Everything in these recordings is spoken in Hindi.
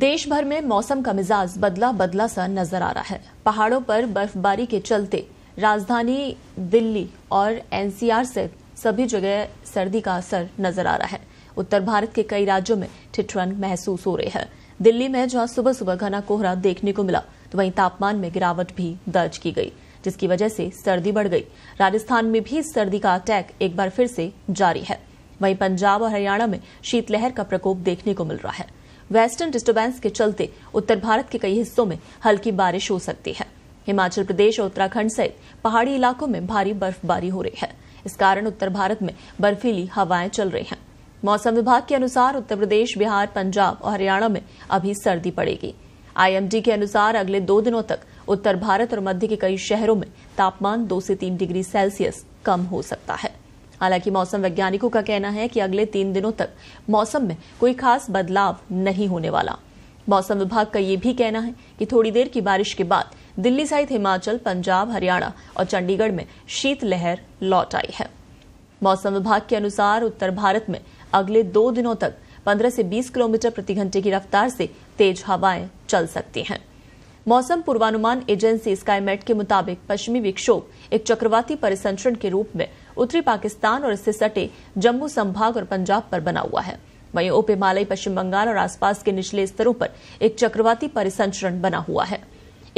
देश भर में मौसम का मिजाज बदला बदला सा नजर आ रहा है पहाड़ों पर बर्फबारी के चलते राजधानी दिल्ली और एनसीआर से सभी जगह सर्दी का असर नजर आ रहा है उत्तर भारत के कई राज्यों में ठिठुरन महसूस हो रही है दिल्ली में जहां सुबह सुबह घना कोहरा देखने को मिला तो वहीं तापमान में गिरावट भी दर्ज की गई जिसकी वजह से सर्दी बढ़ गई राजस्थान में भी सर्दी का अटैक एक बार फिर से जारी है वहीं पंजाब और हरियाणा में शीतलहर का प्रकोप देखने को मिल रहा है वेस्टर्न डिस्टर्बेंस के चलते उत्तर भारत के कई हिस्सों में हल्की बारिश हो सकती है हिमाचल प्रदेश और उत्तराखंड सहित पहाड़ी इलाकों में भारी बर्फबारी हो रही है इस कारण उत्तर भारत में बर्फीली हवाएं चल रही हैं मौसम विभाग के अनुसार उत्तर प्रदेश बिहार पंजाब और हरियाणा में अभी सर्दी पड़ेगी आईएमडी के अनुसार अगले दो दिनों तक उत्तर भारत और मध्य के कई शहरों में तापमान दो से तीन डिग्री सेल्सियस कम हो सकता है हालांकि मौसम वैज्ञानिकों का कहना है कि अगले तीन दिनों तक मौसम में कोई खास बदलाव नहीं होने वाला मौसम विभाग का ये भी कहना है कि थोड़ी देर की बारिश के बाद दिल्ली सहित हिमाचल पंजाब हरियाणा और चंडीगढ़ में शीतलहर लौट आई है मौसम विभाग के अनुसार उत्तर भारत में अगले दो दिनों तक 15 से 20 किलोमीटर प्रति घंटे की रफ्तार से तेज हवाएं चल सकती हैं मौसम पूर्वानुमान एजेंसी स्काईमेट के मुताबिक पश्चिमी विक्षोभ एक चक्रवाती परिसंचरण के रूप में उत्तरी पाकिस्तान और इससे सटे जम्मू संभाग और पंजाब पर बना हुआ है वहीं उप मालय पश्चिम बंगाल और आसपास के निचले स्तरों पर एक चक्रवाती परिसंचरण बना हुआ है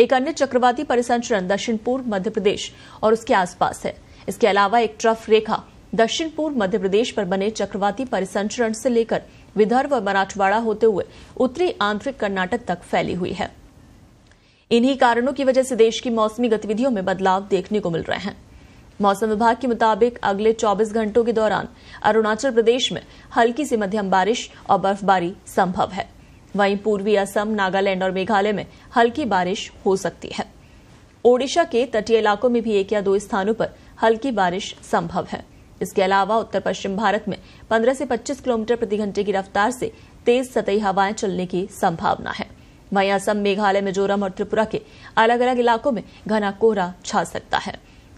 एक अन्य चक्रवाती परिसंचरण दक्षिण पूर्व मध्य प्रदेश और उसके आसपास है इसके अलावा एक ट्रफ रेखा दक्षिण पूर्व मध्य प्रदेश पर बने चक्रवाती परिसंचरण से लेकर विदर्भ और मराठवाड़ा होते हुए उत्तरी आंतरिक कर्नाटक तक फैली हुई है इन्हीं कारणों की वजह से देश की मौसमी गतिविधियों में बदलाव देखने को मिल रहे हैं मौसम विभाग के मुताबिक अगले 24 घंटों के दौरान अरुणाचल प्रदेश में हल्की से मध्यम बारिश और बर्फबारी संभव है वहीं पूर्वी असम नागालैंड और मेघालय में हल्की बारिश हो सकती है ओडिशा के तटीय इलाकों में भी एक या दो स्थानों पर हल्की बारिश संभव है इसके अलावा उत्तर पश्चिम भारत में 15 से 25 किलोमीटर प्रति घंटे की रफ्तार से तेज सतही हवाएं चलने की संभावना है वहीं असम मेघालय मिजोरम और त्रिपुरा के अलग अलग इलाकों में घना कोहरा छा सकता है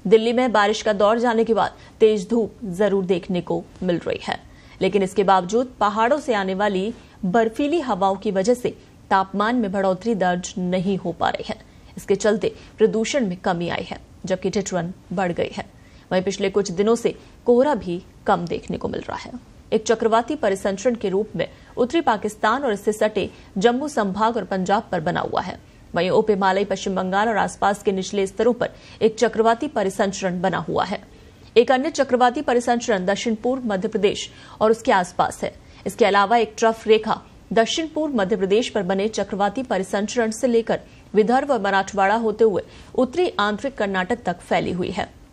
दिल्ली में बारिश का दौर जाने के बाद तेज धूप जरूर देखने को मिल रही है लेकिन इसके बावजूद पहाड़ों से आने वाली बर्फीली हवाओं की वजह से तापमान में बढ़ोतरी दर्ज नहीं हो पा रही है इसके चलते प्रदूषण में कमी आई है जबकि ठिठुरन बढ़ गई है वहीं पिछले कुछ दिनों से कोहरा भी कम देखने को मिल रहा है एक चक्रवाती परिसंचरण के रूप में उत्तरी पाकिस्तान और इससे सटे जम्मू संभाग और पंजाब पर बना हुआ है वहीं उप हिमालय पश्चिम बंगाल और आसपास के निचले स्तरों पर एक चक्रवाती परिसंचरण बना हुआ है एक अन्य चक्रवाती परिसंचरण दक्षिण पूर्व मध्य प्रदेश और उसके आसपास है इसके अलावा एक ट्रफ रेखा दक्षिण पूर्व मध्य प्रदेश पर बने चक्रवाती परिसंचरण से लेकर विदर्भ और मराठवाड़ा होते हुए उत्तरी आंतरिक कर्नाटक तक फैली हुई है